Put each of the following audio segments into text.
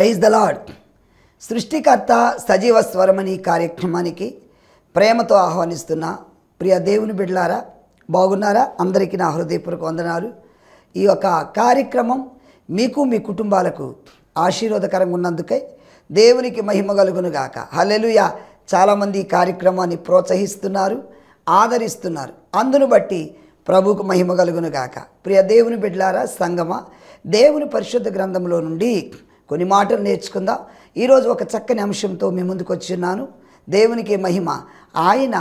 praise the lord సృష్టికర్త సజీవ స్వరమని కార్యక్రమానికి ప్రేమతో ఆహ్వానిస్తున్న ప్రియ దేవుని బిడ్లారా బాగున్నారా అందరికీ నా హృదయపూర్వక వందనాలు ఈ యొక్క కార్యక్రమం మీకు మీ కుటుంబాలకు ఆశీర్వాదకరంగా ఉన్నందుకై దేవునికి మహిమ కలుగును గాక హలెలుయా చాలామంది ఈ కార్యక్రమాన్ని ప్రోత్సహిస్తున్నారు ఆదరిస్తున్నారు అందును బట్టి ప్రభుకు మహిమ కలుగును గాక ప్రియ దేవుని బిడ్లారా సంగమ దేవుని పరిశుద్ధ గ్రంథంలో నుండి కొన్ని మాటలు నేర్చుకుందాం ఈరోజు ఒక చక్కని అంశంతో మీ ముందుకు ఉన్నాను దేవునికి మహిమ ఆయన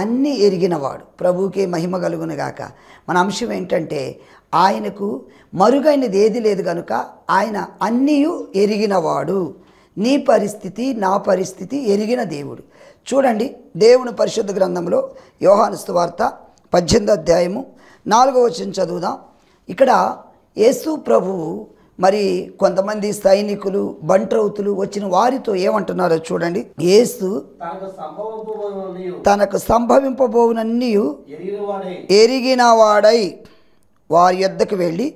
అన్నీ ఎరిగినవాడు ప్రభువుకే మహిమ కలుగునుగాక మన అంశం ఏంటంటే ఆయనకు మరుగైనది ఏది లేదు కనుక ఆయన అన్నీ ఎరిగినవాడు నీ పరిస్థితి నా పరిస్థితి ఎరిగిన దేవుడు చూడండి దేవుని పరిశుద్ధ గ్రంథంలో యోహానుస్తు వార్త పద్దెనిమిది అధ్యాయము నాలుగవ వచ్చిన చదువుదాం ఇక్కడ యేసు ప్రభువు మరి కొంతమంది సైనికులు బంట్రౌతులు వచ్చిన వారితో ఏమంటున్నారో చూడండి ఏసు తనకు సంభవింపబోవునన్నీ ఎరిగిన వాడై వారి యొద్దకు వెళ్ళి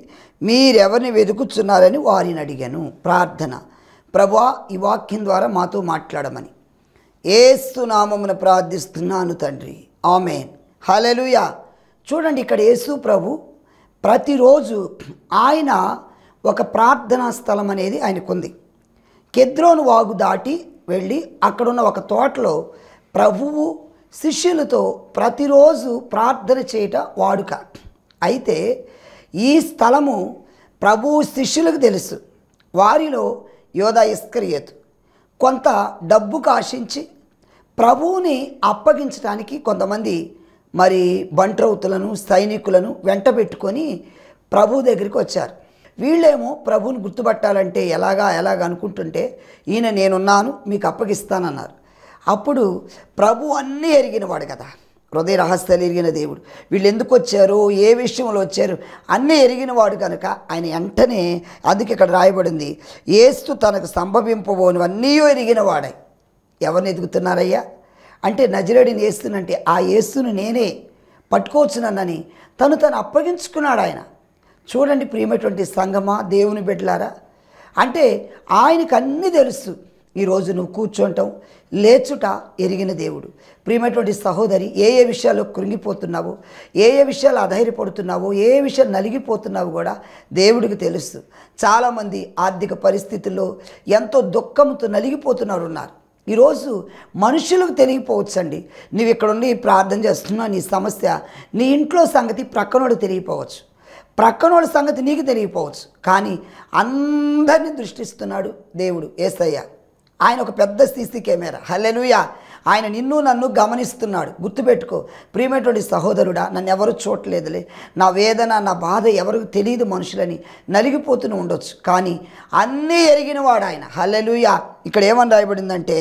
మీరెవరిని వెతుకుతున్నారని వారిని అడిగాను ప్రార్థన ప్రభా ఈ వాక్యం ద్వారా మాతో మాట్లాడమని ఏసు నామమున ప్రార్థిస్తున్నాను తండ్రి ఆమెన్ హలలుయా చూడండి ఇక్కడ యేసు ప్రభు ప్రతిరోజు ఆయన ఒక ప్రార్థనా స్థలం అనేది ఆయనకుంది కెద్రోను వాగు దాటి వెళ్ళి అక్కడున్న ఒక తోటలో ప్రభువు శిష్యులతో ప్రతిరోజు ప్రార్థన చేయట వాడుక అయితే ఈ స్థలము ప్రభు శిష్యులకు తెలుసు వారిలో యోధ ఇస్కరియత్ కొంత డబ్బు కాశించి ప్రభువుని అప్పగించడానికి కొంతమంది మరి బంట్రౌతులను సైనికులను వెంటబెట్టుకొని ప్రభు దగ్గరికి వచ్చారు వీళ్ళేమో ప్రభువుని గుర్తుపట్టాలంటే ఎలాగా ఎలాగ అనుకుంటుంటే ఈయన నేనున్నాను మీకు అప్పగిస్తానన్నారు అప్పుడు ప్రభు అన్నీ ఎరిగినవాడు కదా హృదయ రహస్యాలు ఎరిగిన దేవుడు వీళ్ళు ఎందుకు వచ్చారు ఏ విషయంలో వచ్చారు అన్నీ ఎరిగినవాడు కనుక ఆయన వెంటనే అందుకు ఇక్కడ రాయబడింది ఏస్తు తనకు సంభవింపబోనివన్నీ ఎరిగినవాడై ఎవరిని ఎదుగుతున్నారయ్యా అంటే నజరేడిని ఏస్తునంటే ఆ ఏస్తును నేనే పట్టుకోవచ్చు తను తను అప్పగించుకున్నాడు ఆయన చూడండి ప్రియమైనటువంటి సంగమా దేవుని బిడ్డలారా అంటే ఆయనకు అన్నీ తెలుసు ఈరోజు నువ్వు కూర్చోంటం లేచుట ఎరిగిన దేవుడు ప్రియమైనటువంటి సహోదరి ఏ ఏ విషయాలు కృంగిపోతున్నావు ఏ ఏ విషయాలు అధైర్యపడుతున్నావో ఏ ఏ విషయాలు నలిగిపోతున్నావు కూడా దేవుడికి తెలుసు చాలామంది ఆర్థిక పరిస్థితుల్లో ఎంతో దుఃఖంతో నలిగిపోతున్నారు ఉన్నారు ఈరోజు మనుషులకు అండి నువ్వు ఉండి ప్రార్థన చేస్తున్నావు నీ సమస్య నీ ఇంట్లో సంగతి ప్రక్కనోడు తెలియపోవచ్చు ప్రక్కనోళ్ళ సంగతి నీకు తెలియకపోవచ్చు కానీ అందరినీ దృష్టిస్తున్నాడు దేవుడు ఏసయ్య ఆయన ఒక పెద్ద సీసీ కెమెరా హల్లెలుయా ఆయన నిన్ను నన్ను గమనిస్తున్నాడు గుర్తుపెట్టుకో ప్రియమైనటువంటి సహోదరుడా నన్ను ఎవరు చూడలేదులే నా వేదన నా బాధ ఎవరికి తెలియదు మనుషులని నలిగిపోతూనే ఉండొచ్చు కానీ అన్నీ ఎరిగినవాడు ఆయన హల్లెలుయా ఇక్కడ ఏమని రాయబడిందంటే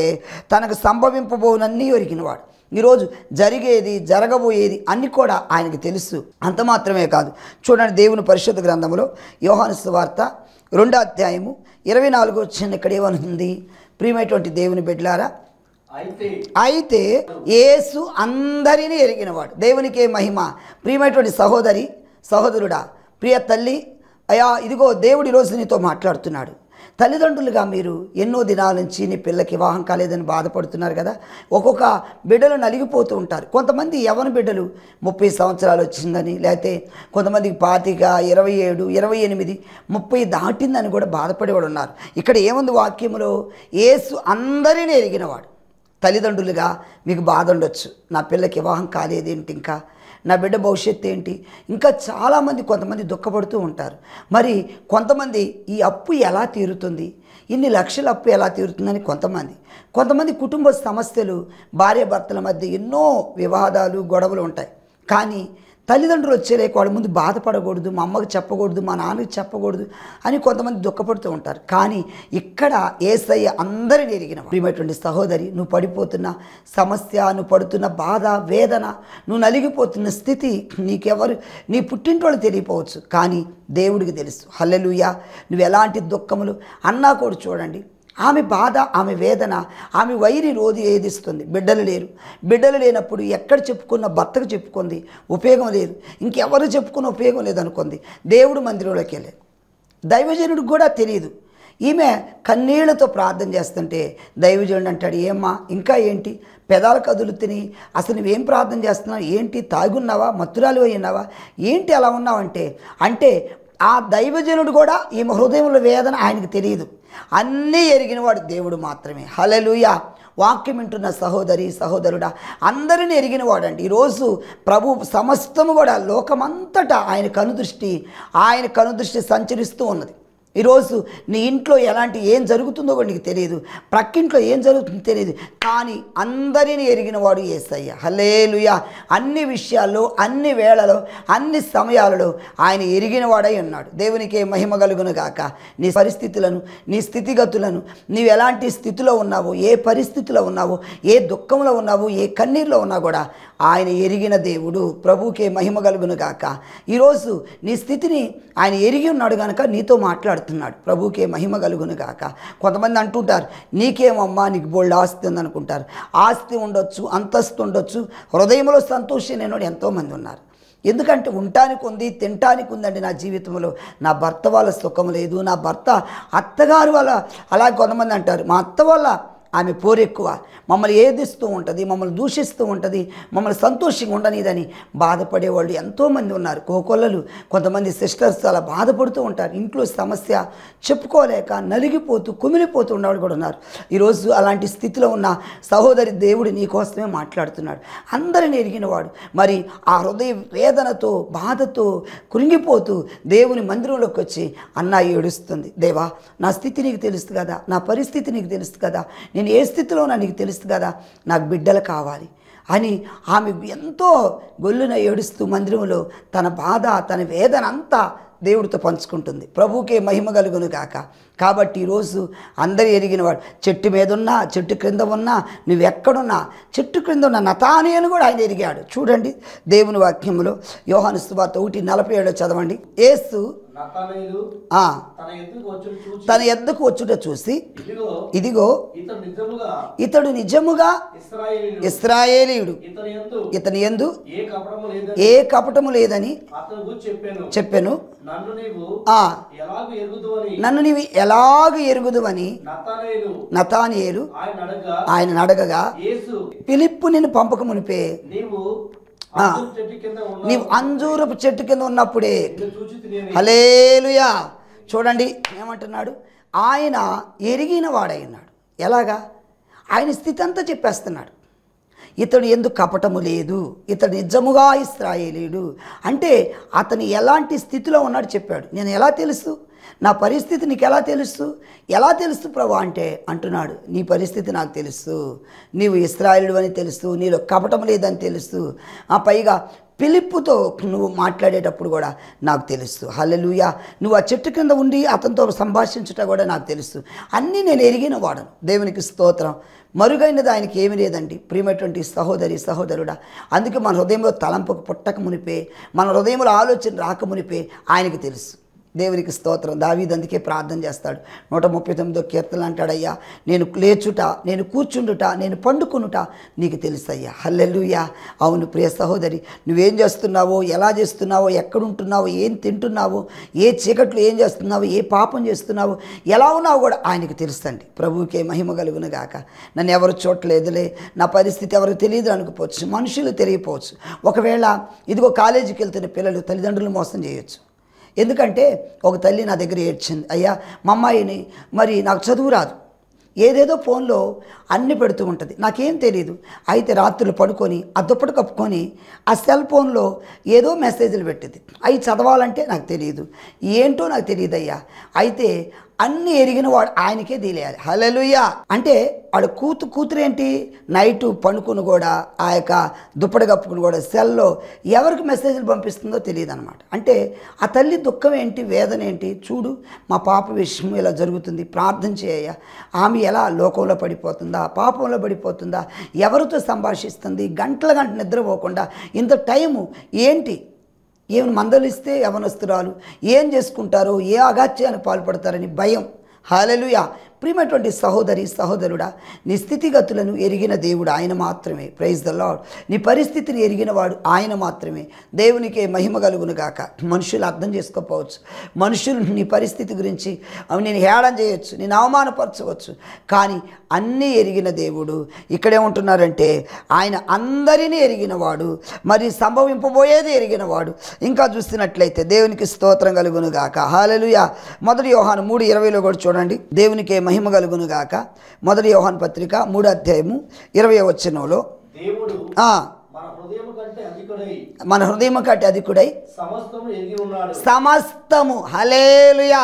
తనకు సంభవింపబోనన్నీ ఎరిగినవాడు ఈరోజు జరిగేది జరగబోయేది అన్నీ కూడా ఆయనకి తెలుసు అంత మాత్రమే కాదు చూడండి దేవుని పరిశుద్ధ గ్రంథంలో యోహాను వార్త రెండో అధ్యాయము ఇరవై నాలుగు వచ్చిన ఇక్కడ ఏమనుంది ప్రియమైనటువంటి దేవుని బిడ్డలారా అయితే యేసు అందరినీ ఎరిగినవాడు దేవునికే మహిమ ప్రియమైనటువంటి సహోదరి సహోదరుడా ప్రియ తల్లి అయా ఇదిగో దేవుడి రోజు నీతో మాట్లాడుతున్నాడు తల్లిదండ్రులుగా మీరు ఎన్నో దినాల నుంచి నీ పిల్లకి వివాహం కాలేదని బాధపడుతున్నారు కదా ఒక్కొక్క బిడ్డలు నలిగిపోతూ ఉంటారు కొంతమంది ఎవరి బిడ్డలు ముప్పై సంవత్సరాలు వచ్చిందని లేకపోతే కొంతమంది పాతిక ఇరవై ఏడు ఇరవై ఎనిమిది ముప్పై దాటిందని కూడా బాధపడేవాడు ఉన్నారు ఇక్కడ ఏముంది వాక్యంలో ఏసు అందరినీ ఎరిగినవాడు తల్లిదండ్రులుగా మీకు బాధ ఉండొచ్చు నా పిల్లకి వివాహం కాలేదేంటి ఇంకా నా బిడ్డ భవిష్యత్తు ఏంటి ఇంకా చాలామంది కొంతమంది దుఃఖపడుతూ ఉంటారు మరి కొంతమంది ఈ అప్పు ఎలా తీరుతుంది ఇన్ని లక్షల అప్పు ఎలా తీరుతుందని కొంతమంది కొంతమంది కుటుంబ సమస్యలు భార్యాభర్తల మధ్య ఎన్నో వివాదాలు గొడవలు ఉంటాయి కానీ తల్లిదండ్రులు వచ్చేలేక వాళ్ళ ముందు బాధపడకూడదు మా అమ్మకి చెప్పకూడదు మా నాన్నకి చెప్పకూడదు అని కొంతమంది దుఃఖపడుతూ ఉంటారు కానీ ఇక్కడ ఏసయ్య అందరిని ఎరిగిన ప్రియమైనటువంటి సహోదరి నువ్వు పడిపోతున్న సమస్య నువ్వు పడుతున్న బాధ వేదన నువ్వు నలిగిపోతున్న స్థితి నీకెవరు నీ పుట్టింటి తెలియపోవచ్చు కానీ దేవుడికి తెలుసు హల్లెలుయ నువ్వు ఎలాంటి దుఃఖములు అన్నా కూడా చూడండి ఆమె బాధ ఆమె వేదన ఆమె వైరి రోజు ఏదిస్తుంది బిడ్డలు లేరు బిడ్డలు లేనప్పుడు ఎక్కడ చెప్పుకున్న భర్తకు చెప్పుకుంది ఉపయోగం లేదు ఇంకెవరు చెప్పుకున్న ఉపయోగం లేదనుకుంది దేవుడు మందిరంలోకి వెళ్ళాడు దైవజనుడికి కూడా తెలియదు ఈమె కన్నీళ్లతో ప్రార్థన చేస్తుంటే దైవజనుడు అంటాడు ఏమ్మా ఇంకా ఏంటి పెదాలు తిని అసలు నువ్వేం ప్రార్థన చేస్తున్నావు ఏంటి తాగున్నావా మత్తురాలు అయినావా ఏంటి అలా ఉన్నావంటే అంటే ఆ దైవజనుడు కూడా ఈమె హృదయంలో వేదన ఆయనకు తెలియదు అన్నీ ఎరిగినవాడు దేవుడు మాత్రమే హలలుయ వాక్యం వింటున్న సహోదరి సహోదరుడా అందరిని ఎరిగినవాడండి ఈరోజు ప్రభు సమస్తము కూడా లోకమంతటా ఆయన కనుదృష్టి ఆయన కనుదృష్టి సంచరిస్తూ ఉన్నది ఈరోజు నీ ఇంట్లో ఎలాంటి ఏం జరుగుతుందో వాడికి నీకు తెలియదు ప్రక్కింట్లో ఏం జరుగుతుందో తెలియదు కానీ అందరిని ఎరిగిన వాడు ఏసయ్య హలేలుయ అన్ని విషయాల్లో అన్ని వేళలో అన్ని సమయాలలో ఆయన ఎరిగిన వాడై ఉన్నాడు దేవునికే మహిమ కలుగును గాక నీ పరిస్థితులను నీ స్థితిగతులను నీవు ఎలాంటి స్థితిలో ఉన్నావు ఏ పరిస్థితిలో ఉన్నావు ఏ దుఃఖంలో ఉన్నావు ఏ కన్నీరులో ఉన్నా కూడా ఆయన ఎరిగిన దేవుడు ప్రభుకే మహిమ కలుగును గాక ఈరోజు నీ స్థితిని ఆయన ఎరిగి ఉన్నాడు కనుక నీతో మాట్లాడుతున్నాడు ప్రభుకే మహిమ కలుగును గాక కొంతమంది అంటుంటారు నీకేమమ్మా నీకు బోల్డ్ ఆస్తి ఉందనుకుంటారు ఆస్తి ఉండొచ్చు అంతస్తు ఉండొచ్చు హృదయంలో సంతోషం నేను ఎంతోమంది ఉన్నారు ఎందుకంటే ఉండటానికి ఉంది తినటానికి ఉందండి నా జీవితంలో నా భర్త వాళ్ళ సుఖం లేదు నా భర్త అత్తగారు వాళ్ళ అలాగే కొంతమంది అంటారు మా అత్త వాళ్ళ ఆమె పోరెక్కువ మమ్మల్ని ఏదిస్తూ ఉంటుంది మమ్మల్ని దూషిస్తూ ఉంటుంది మమ్మల్ని సంతోషంగా ఉండనిదని బాధపడేవాళ్ళు ఎంతోమంది ఉన్నారు కోకొల్లలు కొంతమంది సిస్టర్స్ అలా బాధపడుతూ ఉంటారు ఇంట్లో సమస్య చెప్పుకోలేక నలిగిపోతూ కుమిలిపోతూ ఉండేవాళ్ళు కూడా ఉన్నారు ఈరోజు అలాంటి స్థితిలో ఉన్న సహోదరి దేవుడు నీకోసమే మాట్లాడుతున్నాడు అందరిని ఎరిగినవాడు మరి ఆ హృదయ వేదనతో బాధతో కృంగిపోతూ దేవుని మందిరంలోకి వచ్చి అన్న ఏడుస్తుంది దేవా నా స్థితి నీకు తెలుసు కదా నా పరిస్థితి నీకు తెలుసు కదా నేను నేను ఏ స్థితిలో నీకు తెలుసు కదా నాకు బిడ్డలు కావాలి అని ఆమె ఎంతో గొల్లున ఏడుస్తూ మందిరంలో తన బాధ తన వేదన అంతా దేవుడితో పంచుకుంటుంది ప్రభుకే మహిమ కలుగును కాక కాబట్టి ఈరోజు ఎరిగిన ఎరిగినవాడు చెట్టు మీద ఉన్నా చెట్టు క్రింద ఉన్నా నువ్వెక్కడున్నా చెట్టు క్రింద ఉన్న అని కూడా ఆయన ఎరిగాడు చూడండి దేవుని వాక్యంలో యోహాను సువార్త ఒకటి నలభై ఏడో చదవండి ఏసు తన ఎద్దకు వచ్చుట చూసి ఇదిగో ఇతడు నిజముగా ఇస్రాయేలీయుడు ఇతని ఎందు ఏ కపటము లేదని చెప్పాను నన్ను నీవు ఎలాగ ఎరుగుదువని నతానియేలు ఆయన అడగగా పిలిప్పు నేను పంపక మునిపే నీవు అంజూరపు చెట్టు కింద ఉన్నప్పుడే హలేలుయా చూడండి ఏమంటున్నాడు ఆయన ఎరిగిన వాడైనాడు ఎలాగా ఆయన స్థితి అంతా చెప్పేస్తున్నాడు ఇతడు ఎందుకు కపటము లేదు ఇతడు నిజముగా ఇస్రాయేలీడు అంటే అతను ఎలాంటి స్థితిలో ఉన్నాడు చెప్పాడు నేను ఎలా తెలుసు నా పరిస్థితి నీకు ఎలా తెలుసు ఎలా తెలుసు ప్రభా అంటే అంటున్నాడు నీ పరిస్థితి నాకు తెలుసు నీవు ఇస్రాయిలు అని తెలుసు నీలో కపటం లేదని తెలుసు ఆ పైగా పిలుపుతో నువ్వు మాట్లాడేటప్పుడు కూడా నాకు తెలుసు హల్లెలుయా నువ్వు ఆ చెట్టు కింద ఉండి అతనితో సంభాషించట కూడా నాకు తెలుసు అన్నీ నేను ఎరిగిన వాడను దేవునికి స్తోత్రం మరుగైనది ఆయనకి ఏమి లేదండి ప్రియమైనటువంటి సహోదరి సహోదరుడా అందుకే మన హృదయంలో తలంపు పుట్టక మునిపే మన హృదయంలో ఆలోచన రాక మునిపే ఆయనకి తెలుసు దేవునికి స్తోత్రం దావీద్ అందుకే ప్రార్థన చేస్తాడు నూట ముప్పై తొమ్మిదో కీర్తన అంటాడయ్యా నేను లేచుట నేను కూర్చుండుట నేను పండుకునుట నీకు తెలుసయ్యా హల్లెలుయ్యా అవును ప్రియ సహోదరి నువ్వేం చేస్తున్నావో ఎలా చేస్తున్నావో ఎక్కడుంటున్నావో ఏం తింటున్నావో ఏ చీకట్లు ఏం చేస్తున్నావో ఏ పాపం చేస్తున్నావు ఎలా ఉన్నావు కూడా ఆయనకు తెలుస్తండి ప్రభువుకే మహిమ కలుగును గాక నన్ను ఎవరు చూడలేదులే నా పరిస్థితి ఎవరు తెలియదు అనుకోవచ్చు మనుషులు తెలియపోవచ్చు ఒకవేళ ఇదిగో కాలేజీకి వెళ్తున్న పిల్లలు తల్లిదండ్రులు మోసం చేయొచ్చు ఎందుకంటే ఒక తల్లి నా దగ్గర ఏడ్చింది అయ్యా మా అమ్మాయిని మరి నాకు చదువు రాదు ఏదేదో ఫోన్లో అన్ని పెడుతూ ఉంటుంది నాకేం తెలియదు అయితే రాత్రులు పడుకొని ఆ దుప్పటి కప్పుకొని ఆ సెల్ ఫోన్లో ఏదో మెసేజ్లు పెట్టింది అవి చదవాలంటే నాకు తెలియదు ఏంటో నాకు తెలియదు అయ్యా అయితే అన్ని ఎరిగిన వాడు ఆయనకే దీలేయాలి హలలుయ అంటే వాడు కూతు కూతురు ఏంటి నైటు పండుకుని కూడా ఆ యొక్క దుప్పటి కప్పుకుని కూడా సెల్లో ఎవరికి మెసేజ్లు పంపిస్తుందో తెలియదు అనమాట అంటే ఆ తల్లి దుఃఖం ఏంటి వేదన ఏంటి చూడు మా పాప విషయం ఇలా జరుగుతుంది ప్రార్థన చేయ ఆమె ఎలా లోకంలో పడిపోతుందా పాపంలో పడిపోతుందా ఎవరితో సంభాషిస్తుంది గంటల గంట నిద్రపోకుండా ఇంత టైము ఏంటి ఏమి మందలిస్తే యవనస్తురాలు ఏం చేసుకుంటారో ఏ అగాత్యాన్ని పాల్పడతారని భయం హాలలుయా ప్రియమైనటువంటి సహోదరి సహోదరుడా నీ స్థితిగతులను ఎరిగిన దేవుడు ఆయన మాత్రమే ప్రైజ్ ద లాడ్ నీ పరిస్థితిని ఎరిగిన వాడు ఆయన మాత్రమే దేవునికే మహిమ కలుగును గాక మనుషులు అర్థం చేసుకోకపోవచ్చు మనుషులు నీ పరిస్థితి గురించి అవి నేను హేళన చేయొచ్చు నేను అవమానపరచవచ్చు కానీ అన్నీ ఎరిగిన దేవుడు ఉంటున్నారంటే ఆయన అందరినీ ఎరిగినవాడు మరి సంభవింపబోయేది ఎరిగినవాడు ఇంకా చూసినట్లయితే దేవునికి స్తోత్రం కలుగును గాక హాలలుయా మొదటి యోహాను మూడు ఇరవైలో కూడా చూడండి దేవునికే మహిమ మహిమ కలుగునుగాక మొదటి యోహాన్ పత్రిక మూడు అధ్యాయము ఇరవై వచ్చినంలో మన హృదయం కట్టి అధికుడై సమస్తము హలేలుయా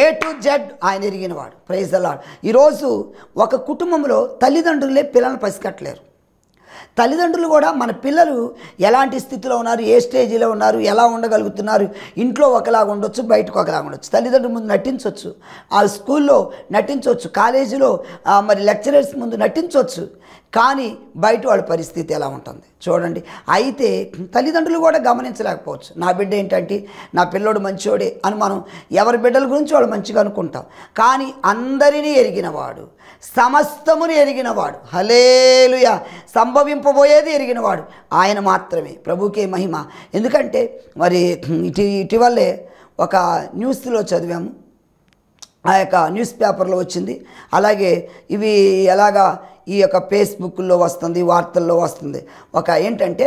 ఏ టు జెడ్ ఆయన ఎరిగినవాడు ప్రైజ్ అలాడు ఈరోజు ఒక కుటుంబంలో తల్లిదండ్రులే పిల్లల్ని పసికట్టలేరు తల్లిదండ్రులు కూడా మన పిల్లలు ఎలాంటి స్థితిలో ఉన్నారు ఏ స్టేజీలో ఉన్నారు ఎలా ఉండగలుగుతున్నారు ఇంట్లో ఒకలాగా ఉండొచ్చు బయటకు ఒకలాగా ఉండొచ్చు తల్లిదండ్రుల ముందు నటించవచ్చు ఆ స్కూల్లో నటించవచ్చు కాలేజీలో మరి లెక్చరర్స్ ముందు నటించవచ్చు కానీ బయట వాళ్ళ పరిస్థితి ఎలా ఉంటుంది చూడండి అయితే తల్లిదండ్రులు కూడా గమనించలేకపోవచ్చు నా బిడ్డ ఏంటంటే నా పిల్లోడు మంచివాడే అని మనం ఎవరి బిడ్డల గురించి వాళ్ళు మంచిగా అనుకుంటాం కానీ అందరినీ ఎరిగినవాడు సమస్తమును ఎరిగినవాడు హలేలుయ సంభవింపబోయేది ఎరిగినవాడు ఆయన మాత్రమే ప్రభుకే మహిమ ఎందుకంటే మరి ఇటీ ఇటీవలే ఒక న్యూస్లో చదివాము ఆ యొక్క న్యూస్ పేపర్లో వచ్చింది అలాగే ఇవి ఎలాగా ఈ యొక్క ఫేస్బుక్లో వస్తుంది వార్తల్లో వస్తుంది ఒక ఏంటంటే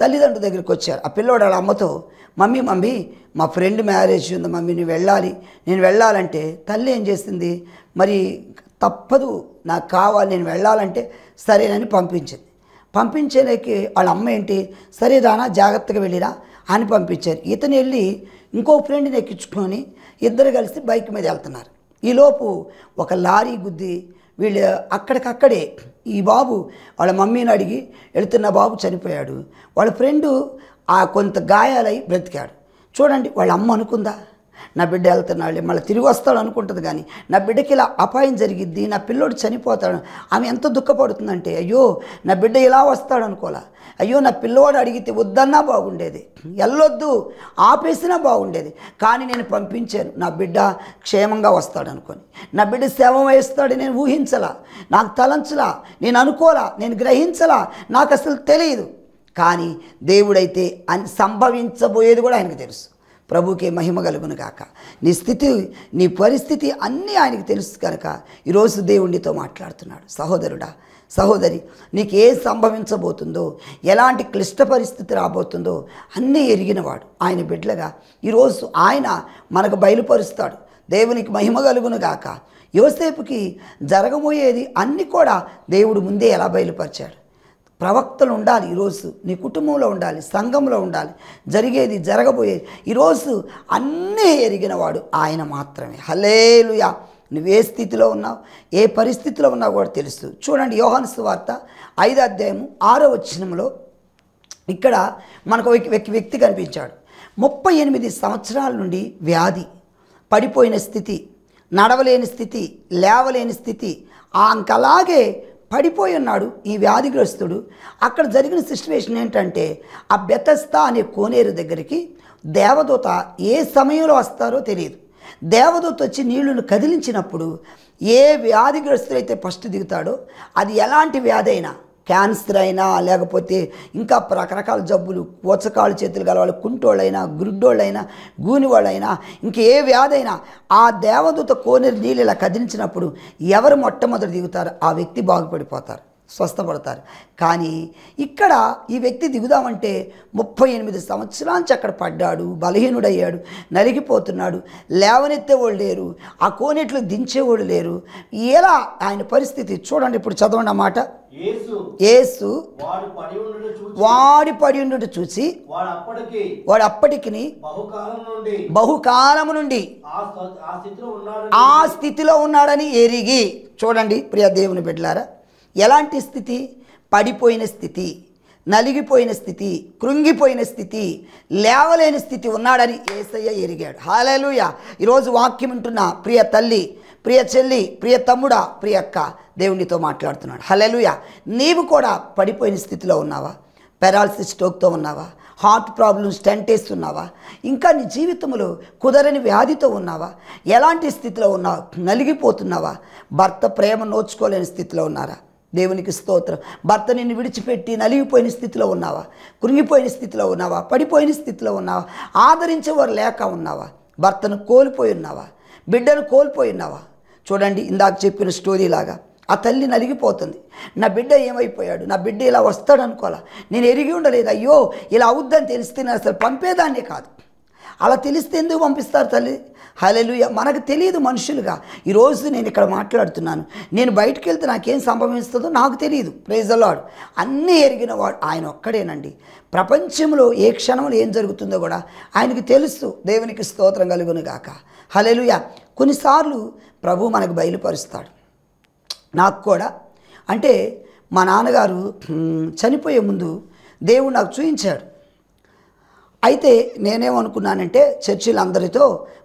తల్లిదండ్రుల దగ్గరికి వచ్చారు ఆ పిల్లోడు వాళ్ళ అమ్మతో మమ్మీ మమ్మీ మా ఫ్రెండ్ మ్యారేజ్ ఉంది మమ్మీ నేను వెళ్ళాలి నేను వెళ్ళాలంటే తల్లి ఏం చేసింది మరి తప్పదు నాకు కావాలి నేను వెళ్ళాలంటే సరేనని పంపించింది పంపించేకి వాళ్ళ అమ్మ ఏంటి సరే రానా జాగ్రత్తగా వెళ్ళిరా అని పంపించారు ఇతను వెళ్ళి ఇంకో ఫ్రెండ్ని ఎక్కించుకొని ఇద్దరు కలిసి బైక్ మీద వెళ్తున్నారు ఈలోపు ఒక లారీ గుద్ది వీళ్ళు అక్కడికక్కడే ఈ బాబు వాళ్ళ మమ్మీని అడిగి వెళుతున్న బాబు చనిపోయాడు వాళ్ళ ఫ్రెండు ఆ కొంత గాయాలై బ్రతికాడు చూడండి వాళ్ళ అమ్మ అనుకుందా నా బిడ్డ వెళ్తున్నాడు మళ్ళీ తిరిగి వస్తాడు అనుకుంటుంది కానీ నా బిడ్డకి ఇలా అపాయం జరిగిద్ది నా పిల్లోడు చనిపోతాడు ఆమె ఎంత దుఃఖపడుతుందంటే అయ్యో నా బిడ్డ ఇలా వస్తాడు అనుకోలే అయ్యో నా పిల్లోడు అడిగితే వద్దన్నా బాగుండేది వెళ్ళొద్దు ఆపేసినా బాగుండేది కానీ నేను పంపించాను నా బిడ్డ క్షేమంగా వస్తాడు అనుకొని నా బిడ్డ సేవ వేస్తాడు నేను ఊహించలా నాకు తలంచలా నేను అనుకోలా నేను గ్రహించలా నాకు అసలు తెలియదు కానీ దేవుడైతే అని సంభవించబోయేది కూడా ఆయనకు తెలుసు ప్రభుకే మహిమ కలుగును కాక నీ స్థితి నీ పరిస్థితి అన్నీ ఆయనకి తెలుసు కనుక ఈరోజు దేవుడితో మాట్లాడుతున్నాడు సహోదరుడా సహోదరి నీకు ఏ సంభవించబోతుందో ఎలాంటి క్లిష్ట పరిస్థితి రాబోతుందో అన్నీ ఎరిగినవాడు ఆయన బిడ్డలుగా ఈరోజు ఆయన మనకు బయలుపరుస్తాడు దేవునికి మహిమ కలుగును గాక యోసేపుకి జరగబోయేది అన్నీ కూడా దేవుడు ముందే ఎలా బయలుపరిచాడు ప్రవక్తలు ఉండాలి ఈరోజు నీ కుటుంబంలో ఉండాలి సంఘంలో ఉండాలి జరిగేది జరగబోయేది ఈరోజు అన్నీ వాడు ఆయన మాత్రమే హలేలుయా నువ్వు ఏ స్థితిలో ఉన్నావు ఏ పరిస్థితిలో ఉన్నావు కూడా తెలుసు చూడండి యోహాను సువార్త ఐదు అధ్యాయము ఆరో వచ్చినంలో ఇక్కడ మనకు వ్యక్తి కనిపించాడు ముప్పై ఎనిమిది సంవత్సరాల నుండి వ్యాధి పడిపోయిన స్థితి నడవలేని స్థితి లేవలేని స్థితి అంకలాగే పడిపోయి ఉన్నాడు ఈ వ్యాధిగ్రస్తుడు అక్కడ జరిగిన సిచ్యువేషన్ ఏంటంటే ఆ బెతస్త అనే కోనేరు దగ్గరికి దేవదూత ఏ సమయంలో వస్తారో తెలియదు దేవదూత వచ్చి నీళ్లను కదిలించినప్పుడు ఏ వ్యాధిగ్రస్తుడైతే ఫస్ట్ దిగుతాడో అది ఎలాంటి వ్యాధి అయినా క్యాన్సర్ అయినా లేకపోతే ఇంకా రకరకాల జబ్బులు కోచకాలు చేతులు గలవాళ్ళు కుంటోళ్ళైనా గుడ్డోళ్ళైనా గూనివాళ్ళైనా ఇంక ఏ వ్యాధైనా ఆ దేవదూత కోనేరు నీళ్ళు ఇలా కదిలించినప్పుడు ఎవరు మొట్టమొదటి దిగుతారు ఆ వ్యక్తి బాగుపడిపోతారు స్వస్థపడతారు కానీ ఇక్కడ ఈ వ్యక్తి దిగుదామంటే ముప్పై ఎనిమిది సంవత్సరాంచి అక్కడ పడ్డాడు బలహీనుడయ్యాడు నలిగిపోతున్నాడు లేవనెత్తేవాడు లేరు ఆ కోనెట్లు దించేవాడు లేరు ఎలా ఆయన పరిస్థితి చూడండి ఇప్పుడు చదవండి అన్నమాట ఏసు వాడి పడి ఉండు చూసి వాడు అప్పటికి బహుకాలం నుండి ఆ స్థితిలో ఉన్నాడని ఎరిగి చూడండి ప్రియ దేవుని బిడ్డలారా ఎలాంటి స్థితి పడిపోయిన స్థితి నలిగిపోయిన స్థితి కృంగిపోయిన స్థితి లేవలేని స్థితి ఉన్నాడని ఏసయ్య ఎరిగాడు హాలేలుయ ఈరోజు వాక్యం ఉంటున్న ప్రియ తల్లి ప్రియ చెల్లి ప్రియ తమ్ముడా ప్రియ అక్క దేవునితో మాట్లాడుతున్నాడు హలెలుయ నీవు కూడా పడిపోయిన స్థితిలో ఉన్నావా పెరాలసిస్ స్టోక్తో ఉన్నావా హార్ట్ ప్రాబ్లమ్స్ టెంటేస్ ఉన్నావా ఇంకా నీ జీవితంలో కుదరని వ్యాధితో ఉన్నావా ఎలాంటి స్థితిలో ఉన్నావా నలిగిపోతున్నావా భర్త ప్రేమ నోచుకోలేని స్థితిలో ఉన్నారా దేవునికి స్తోత్రం భర్త నిన్ను విడిచిపెట్టి నలిగిపోయిన స్థితిలో ఉన్నావా కృంగిపోయిన స్థితిలో ఉన్నావా పడిపోయిన స్థితిలో ఉన్నావా ఆదరించేవారు లేక ఉన్నావా భర్తను కోల్పోయి ఉన్నావా బిడ్డను కోల్పోయి ఉన్నావా చూడండి ఇందాక చెప్పిన స్టోరీలాగా ఆ తల్లి నలిగిపోతుంది నా బిడ్డ ఏమైపోయాడు నా బిడ్డ ఇలా వస్తాడనుకోవాలా నేను ఎరిగి ఉండలేదు అయ్యో ఇలా అవుద్దని తెలిస్తే నేను అసలు పంపేదాన్నే కాదు అలా తెలిస్తే ఎందుకు పంపిస్తారు తల్లి హలెలుయ మనకు తెలియదు మనుషులుగా ఈరోజు నేను ఇక్కడ మాట్లాడుతున్నాను నేను బయటకు వెళ్తే నాకేం సంభవిస్తుందో నాకు తెలియదు ప్రైజ్ అలాడ్ అన్నీ ఎరిగిన వాడు ఆయన ఒక్కడేనండి ప్రపంచంలో ఏ క్షణంలో ఏం జరుగుతుందో కూడా ఆయనకు తెలుసు దేవునికి స్తోత్రం కలుగును గాక హలెలుయ కొన్నిసార్లు ప్రభు మనకు బయలుపరుస్తాడు నాకు కూడా అంటే మా నాన్నగారు చనిపోయే ముందు దేవుడు నాకు చూయించాడు అయితే నేనేమనుకున్నానంటే చర్చిలు అందరితో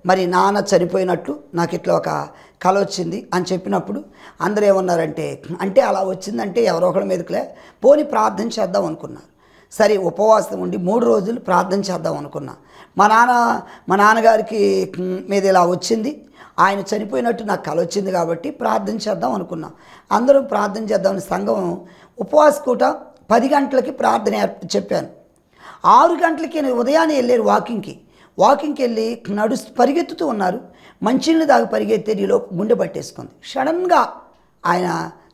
మరి నాన్న చనిపోయినట్లు నాకు ఇట్లా ఒక కళ వచ్చింది అని చెప్పినప్పుడు అందరూ ఏమన్నారంటే అంటే అలా వచ్చిందంటే ఎవరో ఒకరి మీదకిలే పోని ప్రార్థన చేద్దాం అనుకున్నాను సరే ఉపవాసం ఉండి మూడు రోజులు ప్రార్థన చేద్దాం అనుకున్నా మా నాన్న మా నాన్నగారికి మీద ఇలా వచ్చింది ఆయన చనిపోయినట్టు నాకు కళ వచ్చింది కాబట్టి ప్రార్థన చేద్దాం అనుకున్నా అందరం ప్రార్థన చేద్దామని సంఘం ఉపవాస కూట పది గంటలకి ప్రార్థన చెప్పాను ఆరు గంటలకి ఉదయాన్నే వెళ్ళారు వాకింగ్కి వాకింగ్కి వెళ్ళి నడు పరిగెత్తుతూ ఉన్నారు మంచినీళ్ళు దాకా పరిగెత్తే ఈలోపు గుండె పట్టేసుకుంది సడన్గా ఆయన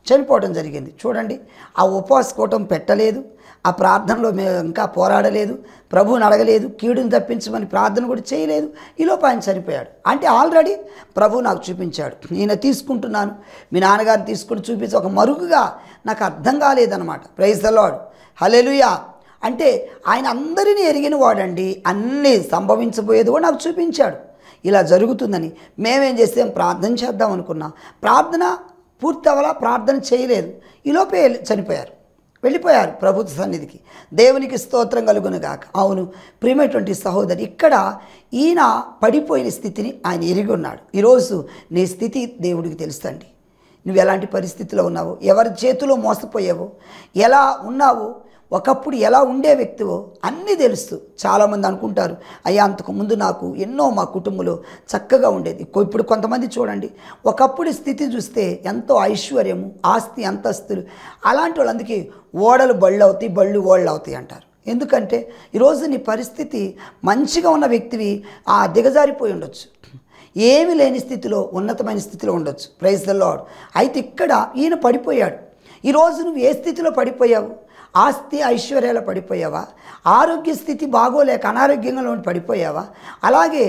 చనిపోవడం జరిగింది చూడండి ఆ ఉపవాస కూటం పెట్టలేదు ఆ ప్రార్థనలో మేము ఇంకా పోరాడలేదు ప్రభువుని అడగలేదు కీడుని తప్పించమని ప్రార్థన కూడా చేయలేదు ఈలోపు ఆయన చనిపోయాడు అంటే ఆల్రెడీ ప్రభు నాకు చూపించాడు నేను తీసుకుంటున్నాను మీ నాన్నగారిని తీసుకుని చూపించి ఒక మరుగుగా నాకు అర్థం కాలేదన్నమాట ప్రైజ్ ద లాడ్ హలెలుయా అంటే ఆయన అందరినీ ఎరిగిన వాడండి అన్నీ సంభవించబోయేది కూడా నాకు చూపించాడు ఇలా జరుగుతుందని మేమేం చేస్తాం ప్రార్థన చేద్దాం అనుకున్నాం ప్రార్థన పూర్తి అవ్వాలా ప్రార్థన చేయలేదు ఈలోపే చనిపోయారు వెళ్ళిపోయారు ప్రభుత్వ సన్నిధికి దేవునికి స్తోత్రం కలుగును గాక అవును ప్రియమైనటువంటి సహోదరి ఇక్కడ ఈయన పడిపోయిన స్థితిని ఆయన ఎరిగి ఉన్నాడు ఈరోజు నీ స్థితి దేవుడికి తెలుస్తండి నువ్వు ఎలాంటి పరిస్థితిలో ఉన్నావు ఎవరి చేతిలో మోసపోయావు ఎలా ఉన్నావు ఒకప్పుడు ఎలా ఉండే వ్యక్తివో అన్నీ తెలుస్తూ చాలామంది అనుకుంటారు అయ్యా అంతకుముందు నాకు ఎన్నో మా కుటుంబంలో చక్కగా ఉండేది ఇప్పుడు కొంతమంది చూడండి ఒకప్పుడు స్థితి చూస్తే ఎంతో ఐశ్వర్యము ఆస్తి అంతస్తులు అలాంటి వాళ్ళందుకే ఓడలు బళ్ళు అవుతాయి బళ్ళు ఓళ్ళు అవుతాయి అంటారు ఎందుకంటే ఈరోజు నీ పరిస్థితి మంచిగా ఉన్న వ్యక్తివి ఆ దిగజారిపోయి ఉండొచ్చు ఏమి లేని స్థితిలో ఉన్నతమైన స్థితిలో ఉండొచ్చు ప్రైజ్ ద లాడ్ అయితే ఇక్కడ ఈయన పడిపోయాడు ఈరోజు నువ్వు ఏ స్థితిలో పడిపోయావు ఆస్తి ఐశ్వర్యాలు పడిపోయావా ఆరోగ్య స్థితి బాగోలేక అనారోగ్యంలో పడిపోయావా అలాగే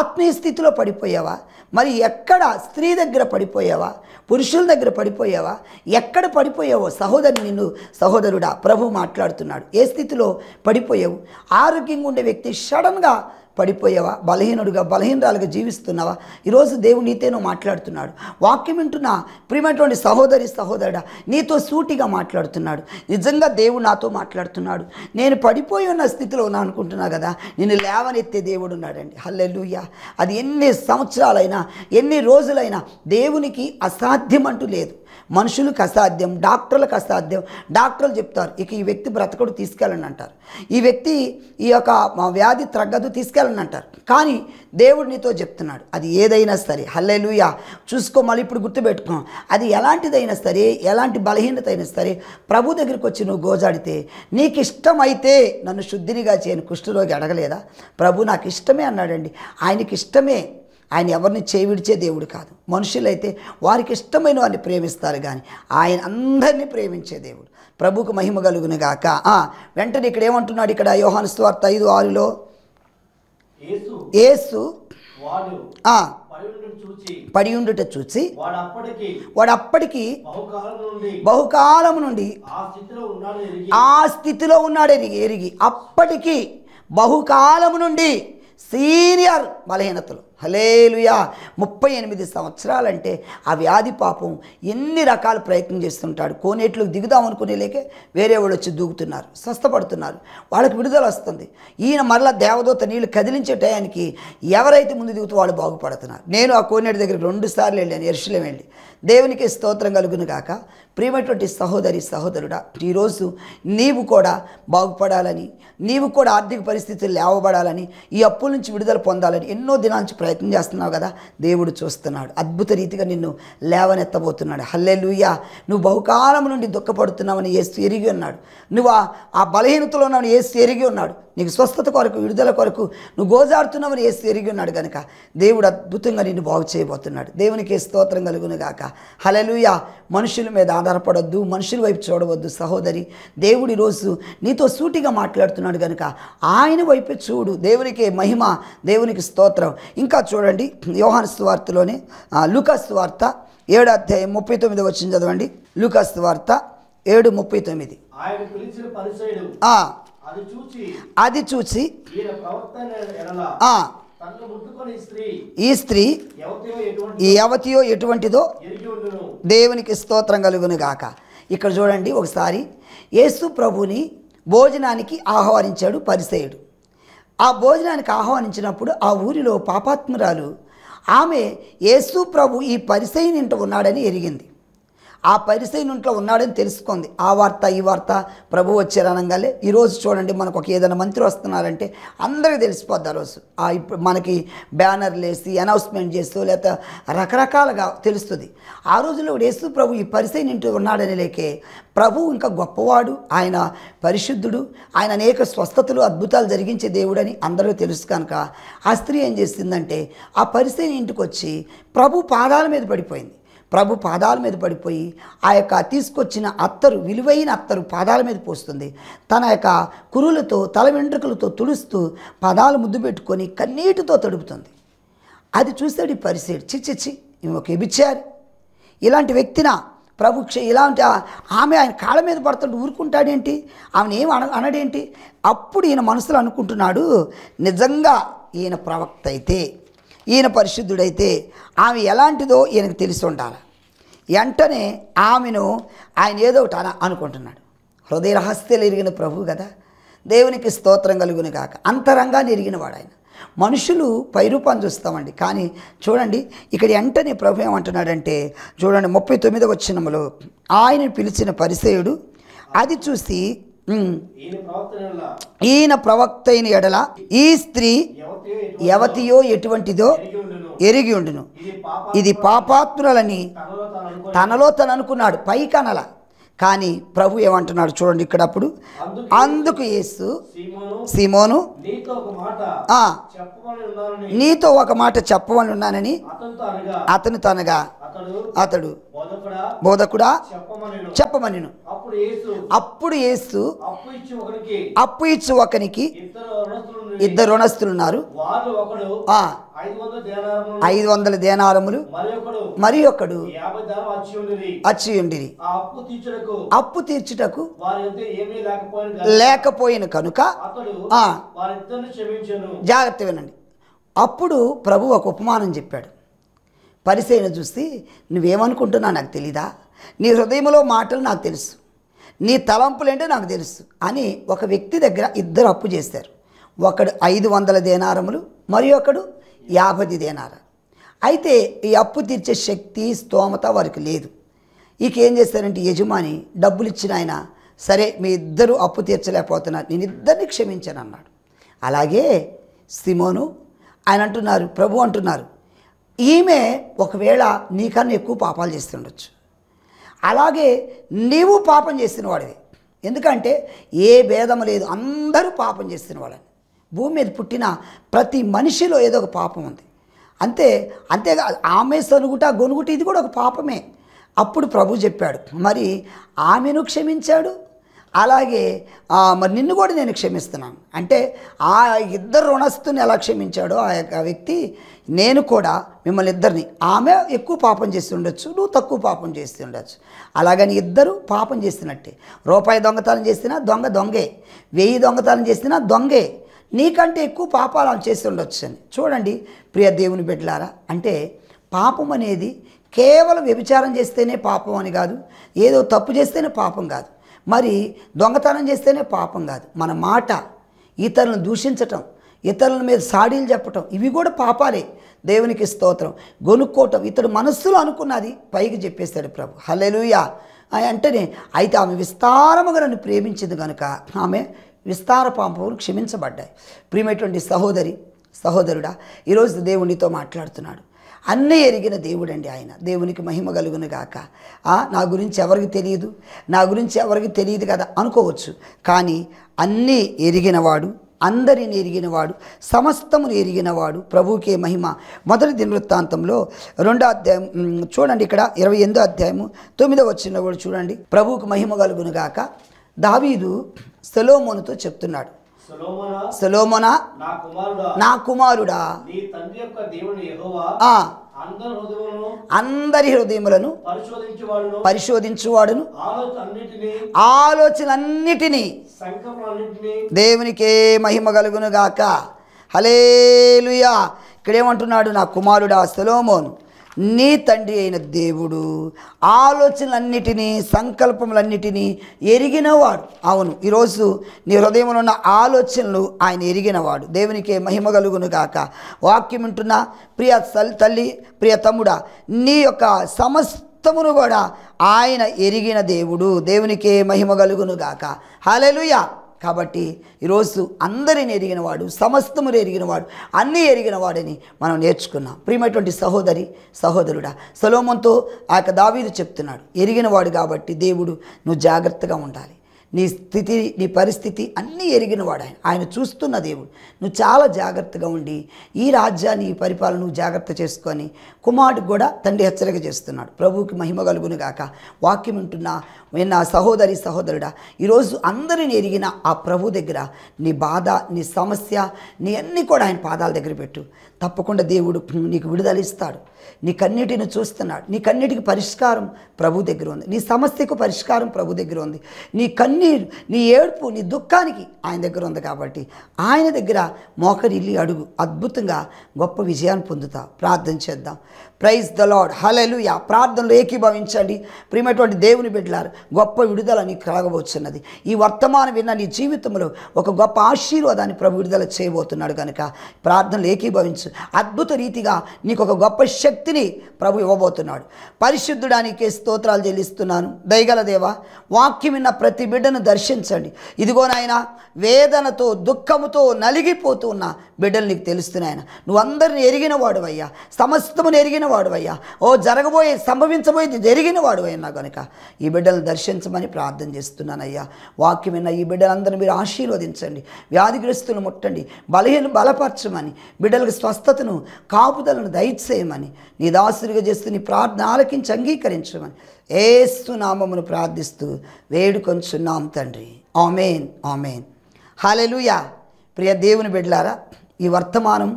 ఆత్మీయ స్థితిలో పడిపోయావా మరి ఎక్కడ స్త్రీ దగ్గర పడిపోయావా పురుషుల దగ్గర పడిపోయావా ఎక్కడ పడిపోయావో సహోదరు నిన్ను సహోదరుడా ప్రభు మాట్లాడుతున్నాడు ఏ స్థితిలో పడిపోయావు ఆరోగ్యంగా ఉండే వ్యక్తి సడన్గా పడిపోయావా బలహీనుడుగా బలహీనరాలుగా జీవిస్తున్నావా ఈరోజు దేవుడు నీతేనో మాట్లాడుతున్నాడు వాక్యం వింటున్నా ప్రియమైనటువంటి సహోదరి సహోదరుడా నీతో సూటిగా మాట్లాడుతున్నాడు నిజంగా దేవుడు నాతో మాట్లాడుతున్నాడు నేను పడిపోయి ఉన్న స్థితిలో ఉన్నా అనుకుంటున్నా కదా నేను లేవనెత్తే దేవుడు ఉన్నాడండి హల్లెలుయ్య అది ఎన్ని సంవత్సరాలైనా ఎన్ని రోజులైనా దేవునికి అసాధ్యం అంటూ లేదు మనుషులకు అసాధ్యం డాక్టర్లకు అసాధ్యం డాక్టర్లు చెప్తారు ఇక ఈ వ్యక్తి బ్రతకడు తీసుకెళ్ళండి అంటారు ఈ వ్యక్తి ఈ యొక్క వ్యాధి తగ్గదు తీసుకెళ్ళండి అంటారు కానీ దేవుడు నీతో చెప్తున్నాడు అది ఏదైనా సరే హల్లెలుయా చూసుకో మళ్ళీ ఇప్పుడు గుర్తుపెట్టుకో అది ఎలాంటిదైనా సరే ఎలాంటి బలహీనత అయినా సరే ప్రభు దగ్గరికి వచ్చి నువ్వు గోజాడితే నీకు ఇష్టమైతే నన్ను శుద్ధినిగా చేయను కుష్ఠులోకి అడగలేదా ప్రభు నాకు ఇష్టమే అన్నాడండి ఆయనకి ఇష్టమే ఆయన ఎవరిని చేవిడిచే దేవుడు కాదు మనుషులైతే వారికి ఇష్టమైన వారిని ప్రేమిస్తారు కానీ ఆయన అందరినీ ప్రేమించే దేవుడు ప్రభుకు మహిమ కలుగును గాక వెంటనే ఇక్కడ ఏమంటున్నాడు ఇక్కడ యోహాను స్వార్థ ఐదు ఆరులో ఏసు పడి ఉండుట చూసి వాడు అప్పటికి బహుకాలం నుండి ఆ స్థితిలో ఉన్నాడు ఎరిగి ఎరిగి అప్పటికి బహుకాలం నుండి సీనియర్ బలహీనతలు హలేలుయా ముప్పై ఎనిమిది సంవత్సరాలంటే ఆ వ్యాధి పాపం ఎన్ని రకాల ప్రయత్నం చేస్తుంటాడు కోనేట్లోకి దిగుదాం అనుకునే లేకే వేరే వాళ్ళు వచ్చి దూకుతున్నారు స్వస్థపడుతున్నారు వాళ్ళకి విడుదల వస్తుంది ఈయన మరలా దేవదూత నీళ్ళు కదిలించే టయానికి ఎవరైతే ముందు దిగుతూ వాళ్ళు బాగుపడుతున్నారు నేను ఆ కోనేటి దగ్గరికి రెండు సార్లు వెళ్ళాను ఎరుషులం వెళ్ళి దేవునికి స్తోత్రం కలుగును కాక ప్రియమైనటువంటి సహోదరి సహోదరుడా ఈరోజు నీవు కూడా బాగుపడాలని నీవు కూడా ఆర్థిక పరిస్థితులు లేవబడాలని ఈ అప్పుల నుంచి విడుదల పొందాలని ఎన్నో దినాల ప్రయత్నం చేస్తున్నావు కదా దేవుడు చూస్తున్నాడు అద్భుత రీతిగా నిన్ను లేవనెత్తబోతున్నాడు హల్లే లూయా నువ్వు బహుకాలం నుండి దుఃఖపడుతున్నావని ఏసు ఎరిగి ఉన్నాడు నువ్వు ఆ బలహీనతలో ఉన్నావని ఏసు ఎరిగి ఉన్నాడు నీకు స్వస్థత కొరకు విడుదల కొరకు నువ్వు గోజారుతున్నావని ఏసు ఎరిగి ఉన్నాడు కనుక దేవుడు అద్భుతంగా నిన్ను బాగు చేయబోతున్నాడు దేవునికి స్తోత్రం కలుగును గాక హలలుయా మనుషుల మీద ఆధారపడొద్దు మనుషుల వైపు చూడవద్దు సహోదరి దేవుడి రోజు నీతో సూటిగా మాట్లాడుతున్నాడు కనుక ఆయన వైపే చూడు దేవునికి మహిమ దేవునికి స్తోత్రం ఇంకా చూడండి యోహాన్ స్వార్తలోనే లుకాస్తు వార్త ఏడు అధ్యాయం ముప్పై తొమ్మిది వచ్చింది చదవండి లుకాస్తు వార్త ఏడు ముప్పై తొమ్మిది అది చూచి ఈ స్త్రీ ఈ యవతియో ఎటువంటిదో దేవునికి స్తోత్రం కలుగును గాక ఇక్కడ చూడండి ఒకసారి యేసు ప్రభుని భోజనానికి ఆహ్వానించాడు పరిసేయుడు ఆ భోజనానికి ఆహ్వానించినప్పుడు ఆ ఊరిలో పాపాత్మురాలు ఆమె యేసు ప్రభు ఈ పరిసైని ఇంట ఉన్నాడని ఎరిగింది ఆ ఇంట్లో ఉన్నాడని తెలుసుకుంది ఆ వార్త ఈ వార్త ప్రభు వచ్చారనగానే ఈరోజు చూడండి మనకు ఒక ఏదైనా మంత్రి వస్తున్నారంటే అందరికీ తెలిసిపోద్ది ఆ రోజు ఆ ఇప్పుడు మనకి బ్యానర్లు వేసి అనౌన్స్మెంట్ చేస్తూ లేకపోతే రకరకాలుగా తెలుస్తుంది ఆ రోజులో యేసు ప్రభు ఈ ఇంట్లో ఉన్నాడని లేకే ప్రభు ఇంకా గొప్పవాడు ఆయన పరిశుద్ధుడు ఆయన అనేక స్వస్థతలు అద్భుతాలు జరిగించే దేవుడని అందరూ తెలుసు కనుక ఆ స్త్రీ ఏం చేసిందంటే ఆ పరిశీలన ఇంటికి వచ్చి ప్రభు పాదాల మీద పడిపోయింది ప్రభు పాదాల మీద పడిపోయి ఆ యొక్క తీసుకొచ్చిన అత్తరు విలువైన అత్తరు పాదాల మీద పోస్తుంది తన యొక్క కురులతో తల వెంట్రుకలతో తుడుస్తూ పాదాలు ముద్దు పెట్టుకొని కన్నీటితో తడుపుతుంది అది చూస్తాడు ఈ పరిసేడు చిచ్చిచ్చి ఇవి ఒక ఎబిచ్చారు ఇలాంటి వ్యక్తిన ప్రభు ఇలాంటి ఆమె ఆయన కాళ్ళ మీద పడుతుంటే ఊరుకుంటాడేంటి ఆమెను ఏం అన అనడేంటి అప్పుడు ఈయన మనసులో అనుకుంటున్నాడు నిజంగా ఈయన ప్రవక్త అయితే ఈయన పరిశుద్ధుడైతే ఆమె ఎలాంటిదో ఈయనకు తెలిసి ఉండాలి వెంటనే ఆమెను ఆయన ఏదో ఒకటి అనుకుంటున్నాడు హృదయ రహస్యలు ఎరిగిన ప్రభువు కదా దేవునికి స్తోత్రం కలుగును కాక అంతరంగాన్ని ఎరిగినవాడు ఆయన మనుషులు పైరూపాన్ని చూస్తామండి కానీ చూడండి ఇక్కడ వెంటనే ప్రభు ఏమంటున్నాడంటే చూడండి ముప్పై తొమ్మిదవ వచ్చినములో ఆయన పిలిచిన పరిసయుడు అది చూసి ఈయన ప్రవక్త అయిన ఎడల ఈ స్త్రీ యవతియో ఎటువంటిదో ఎరిగి ఉండును ఇది పాపాత్ములని తనలో తను అనుకున్నాడు పై కనల కానీ ప్రభు ఏమంటున్నాడు చూడండి ఇక్కడ అప్పుడు అందుకు ఏసు సిమోను నీతో ఒక మాట చెప్పవని ఉన్నానని అతను తనగా అతడు బోధకుడా చెప్పమనిను అప్పుడు ఏసు అప్పు ఇచ్చు ఒకనికి ఇద్దరు రుణస్తులున్నారు ఐదు వందల దేనారములు మరి ఒకడు ఉండి అప్పు తీర్చుటకు లేకపోయిన కనుక జాగ్రత్త వినండి అప్పుడు ప్రభు ఒక ఉపమానం చెప్పాడు పరిసేన చూసి నువ్వేమనుకుంటున్నా నాకు తెలీదా నీ హృదయంలో మాటలు నాకు తెలుసు నీ తలంపులేంటో నాకు తెలుసు అని ఒక వ్యక్తి దగ్గర ఇద్దరు అప్పు చేశారు ఒకడు ఐదు వందల దేనారములు మరి ఒకడు యాభై దేనార అయితే ఈ అప్పు తీర్చే శక్తి స్తోమత వారికి లేదు ఇక ఏం చేస్తారంటే యజమాని డబ్బులు ఇచ్చిన ఆయన సరే మీ ఇద్దరు అప్పు తీర్చలేకపోతున్నారు నేను ఇద్దరిని క్షమించాను అన్నాడు అలాగే సిమోను ఆయన అంటున్నారు ప్రభు అంటున్నారు ఈమె ఒకవేళ నీకన్నా ఎక్కువ పాపాలు చేస్తుండొచ్చు అలాగే నీవు పాపం చేసిన వాడివి ఎందుకంటే ఏ భేదం లేదు అందరూ పాపం చేసిన వాళ్ళని భూమి మీద పుట్టిన ప్రతి మనిషిలో ఏదో ఒక పాపం ఉంది అంతే అంతేగా ఆమె సనుగుట గొనుగుట ఇది కూడా ఒక పాపమే అప్పుడు ప్రభు చెప్పాడు మరి ఆమెను క్షమించాడు అలాగే మరి నిన్ను కూడా నేను క్షమిస్తున్నాను అంటే ఆ ఇద్దరు రుణస్తుని ఎలా క్షమించాడో ఆ యొక్క వ్యక్తి నేను కూడా మిమ్మల్ని ఇద్దరిని ఆమె ఎక్కువ పాపం చేసి ఉండొచ్చు నువ్వు తక్కువ పాపం చేసి ఉండొచ్చు అలాగని ఇద్దరు పాపం చేస్తున్నట్టే రూపాయి దొంగతనం చేసినా దొంగ దొంగే వెయ్యి దొంగతనం చేసినా దొంగే నీకంటే ఎక్కువ పాపాలు ఆమె ఉండొచ్చు అని చూడండి ప్రియ దేవుని బిడ్డలారా అంటే పాపం అనేది కేవలం వ్యభిచారం చేస్తేనే పాపం అని కాదు ఏదో తప్పు చేస్తేనే పాపం కాదు మరి దొంగతనం చేస్తేనే పాపం కాదు మన మాట ఇతరులను దూషించటం ఇతరుల మీద సాడీలు చెప్పటం ఇవి కూడా పాపాలే దేవునికి స్తోత్రం గొనుక్కోవటం ఇతడు మనస్సులో అనుకున్నది పైకి చెప్పేస్తాడు ప్రభు హలెలుయా అంటేనే అయితే ఆమె విస్తారముగా నన్ను ప్రేమించింది కనుక ఆమె విస్తార పాపములు క్షమించబడ్డాయి ప్రియమైనటువంటి సహోదరి సహోదరుడా ఈరోజు దేవునితో మాట్లాడుతున్నాడు అన్ని ఎరిగిన దేవుడండి ఆయన దేవునికి మహిమ కలుగును గాక నా గురించి ఎవరికి తెలియదు నా గురించి ఎవరికి తెలియదు కదా అనుకోవచ్చు కానీ అన్నీ ఎరిగినవాడు అందరిని ఎరిగినవాడు సమస్తమును ఎరిగినవాడు ప్రభుకే మహిమ మొదటి దినవృత్తాంతంలో రెండో అధ్యాయం చూడండి ఇక్కడ ఇరవై ఎనిమిదో అధ్యాయము తొమ్మిదో వచ్చిన కూడా చూడండి ప్రభువుకు మహిమ కలుగును గాక దావీదు సెలోమోనుతో చెప్తున్నాడు సొలోమోనా నా కుమారుడా అందరి హృదయములను పరిశోధించువాడును ఆలోచనన్నిటినీ దేవునికే మహిమ కలుగును గాక హలేలుయా ఇక్కడేమంటున్నాడు నా కుమారుడా సొలోమోను నీ తండ్రి అయిన దేవుడు ఆలోచనలన్నిటినీ సంకల్పములన్నిటినీ ఎరిగినవాడు అవును ఈరోజు నీ హృదయంలో ఉన్న ఆలోచనలు ఆయన ఎరిగినవాడు దేవునికే మహిమ కలుగును గాక వాక్యం ఉంటున్న ప్రియ తల్లి ప్రియ తమ్ముడా నీ యొక్క సమస్తమును కూడా ఆయన ఎరిగిన దేవుడు దేవునికే మహిమ కలుగును గాక హాలేలుయా కాబట్టి ఈరోజు అందరిని ఎరిగినవాడు సమస్తమును ఎరిగినవాడు అన్నీ ఎరిగినవాడని మనం నేర్చుకున్నాం ప్రియమైనటువంటి సహోదరి సహోదరుడా సలోమంతో ఆ యొక్క దావీదు చెప్తున్నాడు ఎరిగినవాడు కాబట్టి దేవుడు నువ్వు జాగ్రత్తగా ఉండాలి నీ స్థితి నీ పరిస్థితి అన్నీ ఎరిగినవాడు ఆయన ఆయన చూస్తున్న దేవుడు నువ్వు చాలా జాగ్రత్తగా ఉండి ఈ రాజ్యాన్ని ఈ పరిపాలన నువ్వు జాగ్రత్త చేసుకొని కుమారుడు కూడా తండ్రి హెచ్చరిక చేస్తున్నాడు ప్రభువుకి మహిమ కలుగును గాక వాక్యం వింటున్న నా సహోదరి సహోదరుడా ఈరోజు అందరిని ఎరిగిన ఆ ప్రభు దగ్గర నీ బాధ నీ సమస్య నీ అన్నీ కూడా ఆయన పాదాల దగ్గర పెట్టు తప్పకుండా దేవుడు నీకు విడుదలిస్తాడు నీ కన్నిటిని చూస్తున్నాడు నీ కన్నిటికి పరిష్కారం ప్రభు దగ్గర ఉంది నీ సమస్యకు పరిష్కారం ప్రభు దగ్గర ఉంది నీ కన్నీరు నీ ఏడుపు నీ దుఃఖానికి ఆయన దగ్గర ఉంది కాబట్టి ఆయన దగ్గర మోకరిల్లి అడుగు అద్భుతంగా గొప్ప విజయాన్ని పొందుతా ప్రార్థన చేద్దాం ప్రైజ్ ద లాడ్ హలలుయ ప్రార్థనలు ఏకీభవించండి ప్రియమైనటువంటి దేవుని బిడ్డలారు గొప్ప విడుదల నీకు కలగబోతున్నది ఈ వర్తమానం విన్న నీ జీవితంలో ఒక గొప్ప ఆశీర్వాదాన్ని ప్రభు విడుదల చేయబోతున్నాడు కనుక ప్రార్థనలు ఏకీభవించు అద్భుత రీతిగా నీకు ఒక గొప్ప శక్తిని ప్రభు ఇవ్వబోతున్నాడు పరిశుద్ధుడానికి స్తోత్రాలు చెల్లిస్తున్నాను దయగల దేవ వాక్యం విన్న ప్రతి బిడ్డను దర్శించండి ఇదిగో నాయన వేదనతో దుఃఖముతో నలిగిపోతూ ఉన్న బిడ్డలు నీకు తెలుస్తున్నాయన నువ్వు అందరిని ఎరిగిన వాడు అయ్యా సమస్తము ఎరిగిన వాడువయ్యా ఓ జరగబోయే సంభవించబోయేది జరిగిన వాడువైనా కనుక ఈ బిడ్డలు దర్శించమని ప్రార్థన చేస్తున్నానయ్యా వాక్యం విన్న ఈ బిడ్డలందరూ మీరు ఆశీర్వదించండి వ్యాధిగ్రస్తులు ముట్టండి బలహీన బలపరచమని బిడ్డలకు స్వస్థతను కాపుదలను దయచేయమని నీ దాసులుగా చేస్తూ నీ ప్రార్థన ఆలకించి అంగీకరించమని ఏస్తు నామమును ప్రార్థిస్తూ వేడుకొంచున్నాం తండ్రి ఆమెన్ ఆమెన్ హాలెలుయా ప్రియ దేవుని బిడ్డలారా ఈ వర్తమానం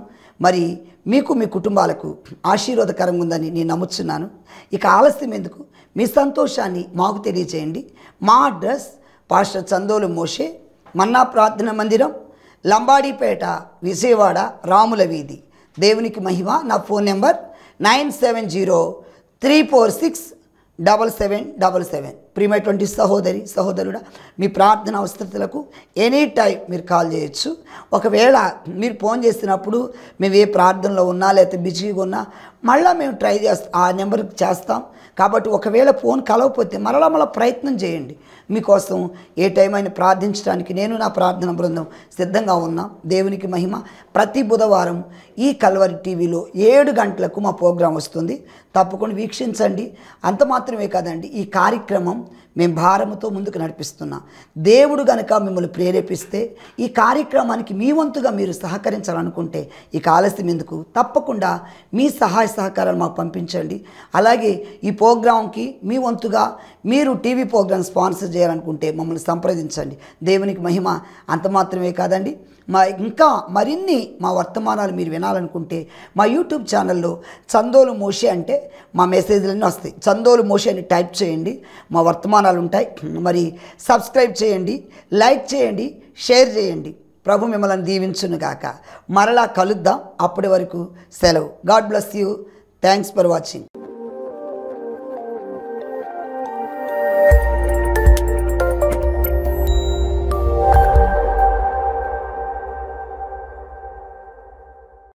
మరి మీకు మీ కుటుంబాలకు ఆశీర్వాదకరంగా ఉందని నేను నమ్ముతున్నాను ఇక ఆలస్యం ఎందుకు మీ సంతోషాన్ని మాకు తెలియజేయండి మా అడ్రస్ పాస్టర్ చందోలు మోషే మన్నా ప్రార్థన మందిరం లంబాడీపేట విజయవాడ రాముల వీధి దేవునికి మహిమ నా phone number nine seven zero three four six double seven double seven ప్రియమైనటువంటి సహోదరి సహోదరుడా మీ ప్రార్థన అవసరతలకు ఎనీ టైం మీరు కాల్ చేయొచ్చు ఒకవేళ మీరు ఫోన్ చేసినప్పుడు మేము ఏ ప్రార్థనలో ఉన్నా లేకపోతే బిజీగా ఉన్నా మళ్ళీ మేము ట్రై చేస్తాం ఆ నెంబర్కి చేస్తాం కాబట్టి ఒకవేళ ఫోన్ కలవకపోతే మరలా మళ్ళీ ప్రయత్నం చేయండి మీకోసం ఏ టైం అయినా ప్రార్థించడానికి నేను నా ప్రార్థన బృందం సిద్ధంగా ఉన్నాం దేవునికి మహిమ ప్రతి బుధవారం ఈ కల్వరి టీవీలో ఏడు గంటలకు మా ప్రోగ్రాం వస్తుంది తప్పకుండా వీక్షించండి అంత మాత్రమే కాదండి ఈ కార్యక్రమం మేము భారముతో ముందుకు నడిపిస్తున్నాం దేవుడు గనక మిమ్మల్ని ప్రేరేపిస్తే ఈ కార్యక్రమానికి మీ వంతుగా మీరు సహకరించాలనుకుంటే ఈ కాలస్యం ఎందుకు తప్పకుండా మీ సహాయ సహకారాలు మాకు పంపించండి అలాగే ఈ ప్రోగ్రాంకి మీ వంతుగా మీరు టీవీ ప్రోగ్రాం స్పాన్సర్ చేయాలనుకుంటే మమ్మల్ని సంప్రదించండి దేవునికి మహిమ అంత మాత్రమే కాదండి మా ఇంకా మరిన్ని మా వర్తమానాలు మీరు వినాలనుకుంటే మా యూట్యూబ్ ఛానల్లో చందోలు మోషే అంటే మా మెసేజ్లన్నీ వస్తాయి చందోలు మోషే అని టైప్ చేయండి మా వర్తమానాలు ఉంటాయి మరి సబ్స్క్రైబ్ చేయండి లైక్ చేయండి షేర్ చేయండి ప్రభు మిమ్మల్ని దీవించునుగాక మరలా కలుద్దాం అప్పటి వరకు సెలవు God bless you thanks for watching